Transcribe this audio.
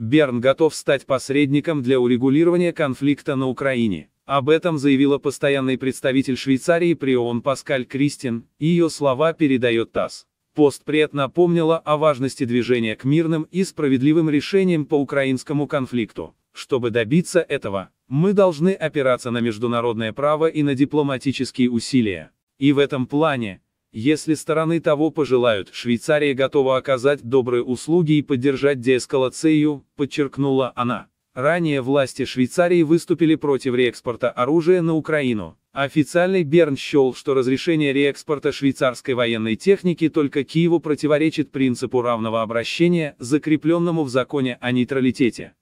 Берн готов стать посредником для урегулирования конфликта на Украине. Об этом заявила постоянный представитель Швейцарии при ООН Паскаль Кристин, ее слова передает ТАСС. Постпред напомнила о важности движения к мирным и справедливым решениям по украинскому конфликту. Чтобы добиться этого, мы должны опираться на международное право и на дипломатические усилия. И в этом плане, если стороны того пожелают, Швейцария готова оказать добрые услуги и поддержать деэскалацию, подчеркнула она. Ранее власти Швейцарии выступили против реэкспорта оружия на Украину. Официальный Берн счел, что разрешение реэкспорта швейцарской военной техники только Киеву противоречит принципу равного обращения, закрепленному в законе о нейтралитете.